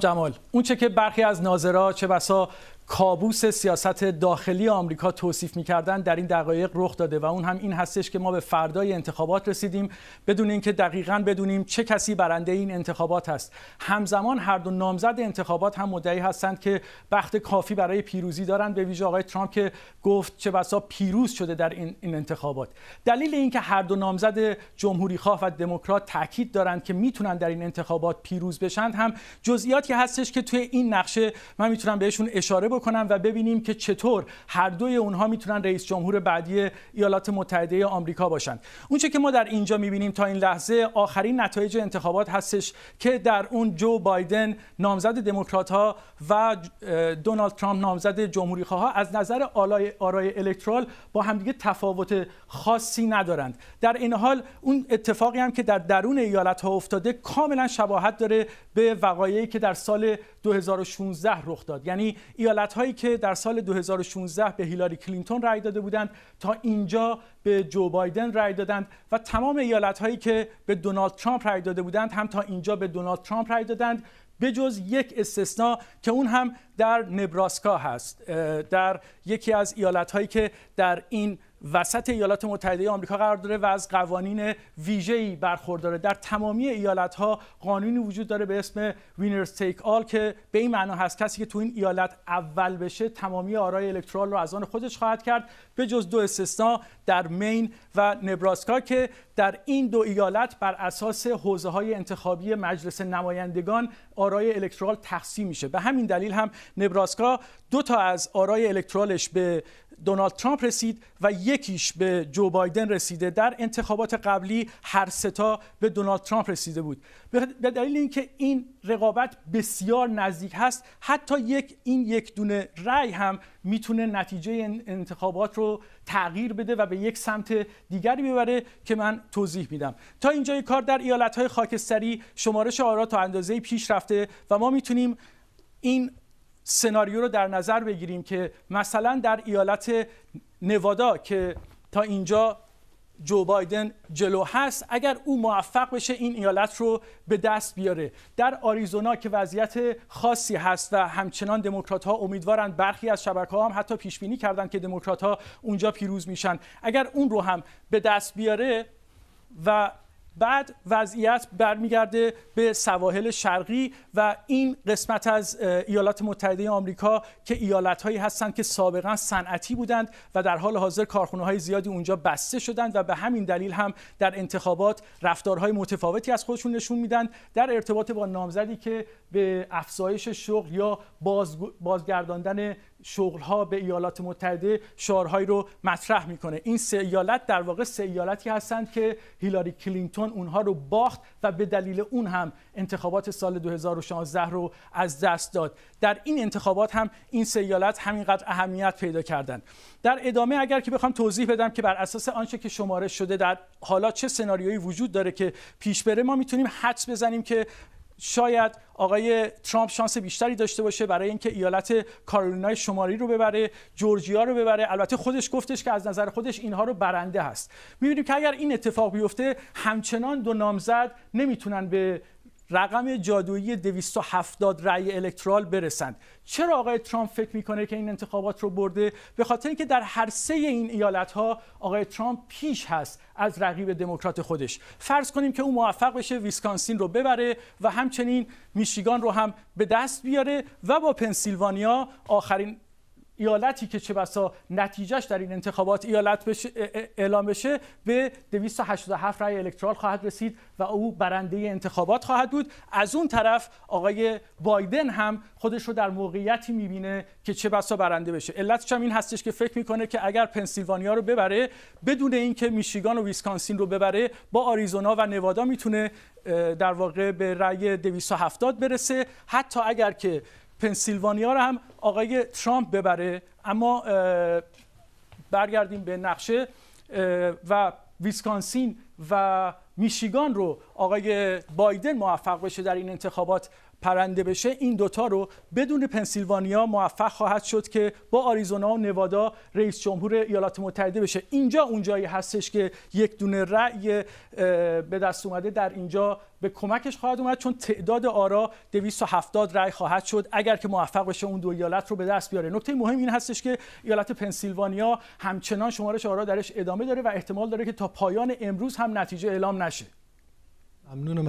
جمال اون چه که برخی از ناظرا چه بسا کابوس سیاست داخلی آمریکا توصیف میکردن در این دقایق رخ داده و اون هم این هستش که ما به فردای انتخابات رسیدیم بدون اینکه دقیقا بدونیم چه کسی برنده این انتخابات هست همزمان هر دو نامزد انتخابات هم مدعی هستند که بخت کافی برای پیروزی دارند به ویژه آقای ترامپ که گفت چه بسا پیروز شده در این انتخابات دلیل اینکه هر دو نامزد جمهوری خواه و دموکرات تاکید دارند که میتونن در این انتخابات پیروز بشن هم جزئیاتی هستش که توی این نقشه من میتونم بهشون اشاره کنم و ببینیم که چطور هر دوی اونها میتونن رئیس جمهور بعدی ایالات متحده آمریکا باشند اونچه که ما در اینجا میبینیم تا این لحظه آخرین نتایج انتخابات هستش که در اون جو بایدن نامزد دموکرات ها و دونالد ترامپ نامزد جمهوری ها از نظر آرای الکترال با همدیگه تفاوت خاصی ندارند در این حال اون اتفاقی هم که در درون ایالت ها افتاده کاملا شباهت داره به وقایعی که در سال 2016 رخ داد یعنی ایالت هایی که در سال 2016 به هیلاری کلینتون رای داده بودند تا اینجا به جو بایدن رای دادند و تمام ایالت هایی که به دونالد ترامپ رای داده بودند هم تا اینجا به دونالد ترامپ رای دادند به جز یک استثنا که اون هم در نبراسکا هست در یکی از ایالت هایی که در این وسط ایالات متحده آمریکا قرار داره و از قوانین ویژه‌ای برخورداره در تمامی ایالت‌ها قانونی وجود داره به اسم وینرز تیک آل که به این معنا هست کسی که تو این ایالت اول بشه تمامی آرای الکترال رو از آن خودش خواهد کرد به جز دو استثنا در مین و نبراسکا که در این دو ایالت بر اساس حوزه های انتخابی مجلس نمایندگان آرای الکترال تقسیم میشه به همین دلیل هم نبراسکا دو تا از آرای الکترالش به دونالد ترامپ رسید و یکیش به جو بایدن رسیده در انتخابات قبلی هر ستا به دونالد ترامپ رسیده بود به دلیل اینکه این رقابت بسیار نزدیک هست حتی یک این یک دونه رأی هم میتونه نتیجه انتخابات رو تغییر بده و به یک سمت دیگری ببره که من توضیح میدم تا اینجای کار در های خاکستری شمارش آرا تا اندازه پیش رفته و ما میتونیم این سناریو رو در نظر بگیریم که مثلا در ایالت نوادا که تا اینجا جو بایدن جلو هست اگر او موفق بشه این ایالت رو به دست بیاره در آریزونا که وضعیت خاصی هست و همچنان دموکرات ها امیدوارند برخی از شبکه ها هم حتی پیش بینی کردند که دموکرات ها اونجا پیروز میشن اگر اون رو هم به دست بیاره و بعد وضعیت برمیگرده به سواحل شرقی و این قسمت از ایالات متحده آمریکا که ایالت هایی هستند که سابقا صنعتی بودند و در حال حاضر کارخونه های زیادی اونجا بسته شدند و به همین دلیل هم در انتخابات رفتارهای متفاوتی از خودشون نشون میدن در ارتباط با نامزدی که به افزایش شغل یا بازگرداندن شغل ها به ایالات متحده شعارهایی رو مطرح میکنه این سه ایالت در واقع سه ایالتی هستند که هیلاری کلینتون اونها رو باخت و به دلیل اون هم انتخابات سال 2016 رو از دست داد در این انتخابات هم این سه ایالت همینقدر اهمیت پیدا کردن در ادامه اگر که بخوام توضیح بدم که بر اساس آنچه که شماره شده در حالا چه سناریویی وجود داره که پیش بره ما میتونیم حدس بزنیم که شاید آقای ترامپ شانس بیشتری داشته باشه برای اینکه ایالت کارولینای شمالی رو ببره جورجیا رو ببره البته خودش گفتش که از نظر خودش اینها رو برنده هست می‌بینیم که اگر این اتفاق بیفته همچنان دو نامزد نمیتونن به رقم جادویی 270 رأی الکترال برسند چرا آقای ترامپ فکر میکنه که این انتخابات رو برده به خاطر اینکه در هر سه این ایالت ها آقای ترامپ پیش هست از رقیب دموکرات خودش فرض کنیم که او موفق بشه ویسکانسین رو ببره و همچنین میشیگان رو هم به دست بیاره و با پنسیلوانیا آخرین ایالتی که چه بسا نتیجهش در این انتخابات ایالت اعلام بشه به 287 رای الکترال خواهد رسید و او برنده انتخابات خواهد بود از اون طرف آقای بایدن هم خودش رو در موقعیتی می‌بینه که چه بسا برنده بشه علتش هم این هستش که فکر میکنه که اگر پنسیلوانیا رو ببره بدون اینکه میشیگان و ویسکانسین رو ببره با آریزونا و نوادا می‌تونه در واقع به رأی 270 برسه حتی اگر که پنسیلوانیا رو هم آقای ترامپ ببره اما برگردیم به نقشه و ویسکانسین و میشیگان رو آقای بایدن موفق بشه در این انتخابات پرنده بشه این دوتا رو بدون پنسیلوانیا موفق خواهد شد که با آریزونا و نوادا رئیس جمهور ایالات متحده بشه اینجا اونجایی هستش که یک دونه رأی به دست اومده در اینجا به کمکش خواهد اومد چون تعداد آرا 270 رأی خواهد شد اگر که موفق بشه اون دو ایالت رو به دست بیاره نکته مهم این هستش که ایالت پنسیلوانیا همچنان شمارش آرا درش ادامه داره و احتمال داره که تا پایان امروز هم نتیجه اعلام نشه ممنونم